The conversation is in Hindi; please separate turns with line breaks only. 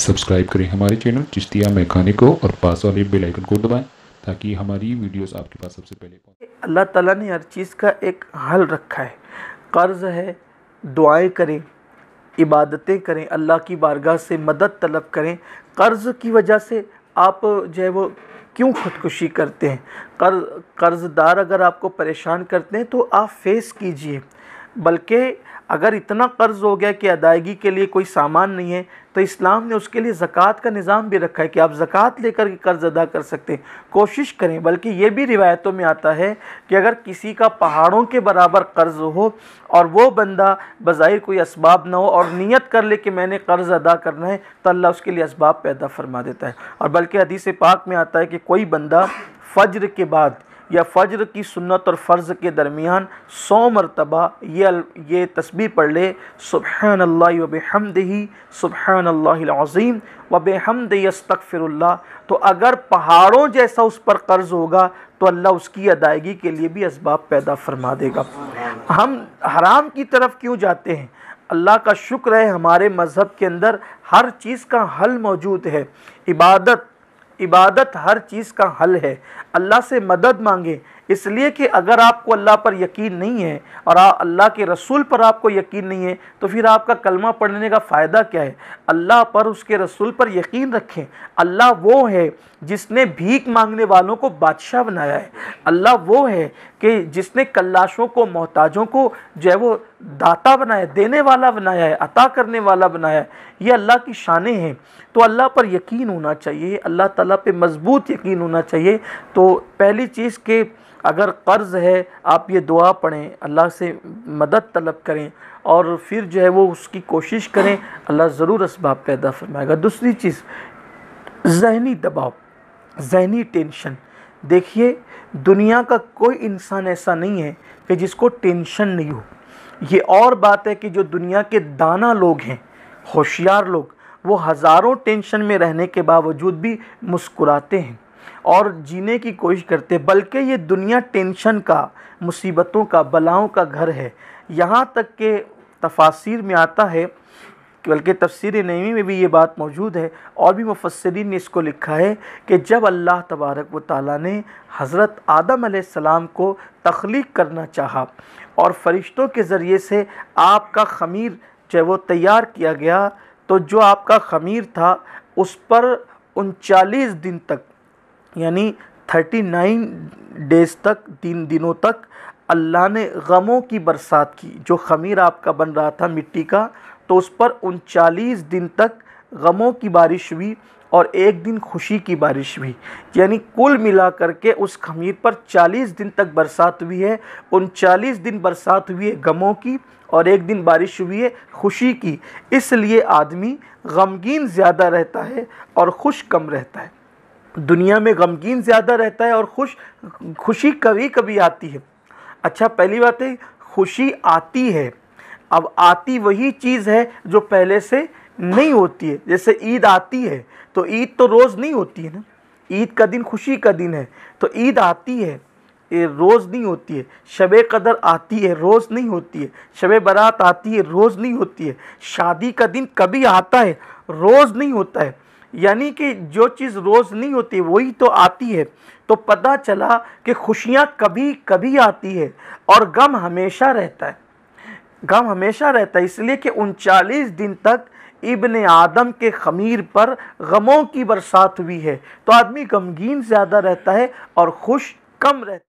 सब्सक्राइब करें हमारे चैनल चिश्तिया मैकानिक को और पास वाले बेल आइकन को दबाएं ताकि हमारी वीडियोस आपके पास सबसे पहले पहुंचे अल्लाह ताला ने हर चीज़ का एक हल रखा है कर्ज़ है दुआएं करें इबादतें करें अल्लाह की बारगाह से मदद तलब करें कर्ज़ की वजह से आप जो है वो क्यों खुदकुशी करते हैं कर कर्ज़दार अगर आपको परेशान करते हैं तो आप फेस कीजिए बल्कि अगर इतना कर्ज़ हो गया कि अदायगी के लिए कोई सामान नहीं है तो इस्लाम ने उसके लिए ज़क़़त का निज़ाम भी रखा है कि आप ज़क़़त लेकर के कर्ज़ अदा कर सकते हैं कोशिश करें बल्कि ये भी रिवायतों में आता है कि अगर किसी का पहाड़ों के बराबर कर्ज़ हो और वो बंदा बज़ाहिर कोई इसबाब ना हो और नीयत कर ले कि मैंने कर्ज़ अदा करना है तो अल्लाह उसके लिए इसबाब पैदा फरमा देता है और बल्कि हदीस पाक में आता है कि कोई बंदा फज्र के बाद या फ़ज्र की सुन्नत और फ़र्ज़ के दरमियान सौ मरतबा ये ये तस्बी पढ़ ले सुबह अल्लाह वब हमदही सुबह अल्लाज़ीम वब हमद यस्तफ़िरल्ला तो अगर पहाड़ों जैसा उस पर कर्ज़ होगा तो अल्लाह उसकी अदायगी के लिए भी इसबाब पैदा फरमा देगा हम हराम की तरफ क्यों जाते हैं अल्लाह का शुक्र है हमारे मज़हब के अंदर हर चीज़ का हल मौजूद है इबादत इबादत हर चीज़ का हल है अल्लाह से मदद मांगें इसलिए कि अगर आपको अल्लाह पर यकीन नहीं है और अल्लाह के रसूल पर आपको यकीन नहीं है तो फिर आपका कलमा पढ़ने का फ़ायदा क्या है अल्लाह पर उसके रसूल पर यकीन रखें अल्लाह वो है जिसने भीख मांगने वालों को बादशाह बनाया है अल्लाह वो है कि जिसने कल्लाशों को मोहताजों को जो है वो दाता बनाया देने वाला बनाया है अता करने वाला बनाया है ये अल्लाह की शानें हैं तो अल्लाह पर यकीन होना चाहिए अल्लाह ताला पे मजबूत यकीन होना चाहिए तो पहली चीज़ के अगर कर्ज़ है आप ये दुआ पढ़ें अल्लाह से मदद तलब करें और फिर जो है वो उसकी कोशिश करें अल्लाह ज़रूर इसबाब पैदा फरमाएगा दूसरी चीज़ जहनी दबाव जहनी टेंशन देखिए दुनिया का कोई इंसान ऐसा नहीं है कि जिसको टेंशन नहीं हो ये और बात है कि जो दुनिया के दाना लोग हैं होशियार लोग वो हज़ारों टेंशन में रहने के बावजूद भी मुस्कुराते हैं और जीने की कोशिश करते बल्कि ये दुनिया टेंशन का मुसीबतों का बलाओं का घर है यहाँ तक के तफासिर में आता है बल्कि तफसर नवी में भी ये बात मौजूद है और भी मुफसरीन ने इसको लिखा है कि जब अल्लाह तबारक व ताली ने हज़रत आदम सलाम को तख्लीक करना चाहा और फरिश्तों के ज़रिए से आपका खमीर चाहे वो तैयार किया गया तो जो आपका खमीर था उस पर उनचालीस दिन तक यानी थर्टी नाइन डेज तक तीन दिनों तक अल्लाह ने गमों की बरसात की जो खमीर आपका बन रहा था मिट्टी का तो उस पर उनचालीस दिन तक गमों की बारिश हुई और एक दिन खुशी की बारिश हुई यानी कुल मिला करके उस खमीर पर चालीस दिन तक बरसात हुई है उनचालीस दिन बरसात हुई है गमों की और एक दिन बारिश हुई है खुशी की इसलिए आदमी गमगीन ज़्यादा रहता है और खुश कम रहता है दुनिया में गमगीन ज़्यादा रहता है और खुश खुशी कभी कभी आती है अच्छा पहली बात है खुशी आती है अब आती वही चीज़ है जो पहले से नहीं होती है जैसे ईद आती है तो ईद तो रोज़ नहीं होती है ना ईद का दिन खुशी का दिन है तो ईद आती है ये रोज़ नहीं होती है शब कदर आती है रोज़ नहीं होती है शब बारात आती है रोज़ नहीं होती है शादी का दिन कभी आता है रोज़ नहीं होता है यानी कि जो चीज़ रोज़ नहीं होती वही तो आती है तो पता चला कि खुशियाँ कभी कभी आती है और गम हमेशा रहता है गम हमेशा रहता है इसलिए कि उनचालीस दिन तक इबन आदम के खमीर पर गमों की बरसात हुई है तो आदमी गमगीन ज़्यादा रहता है और खुश कम रहता है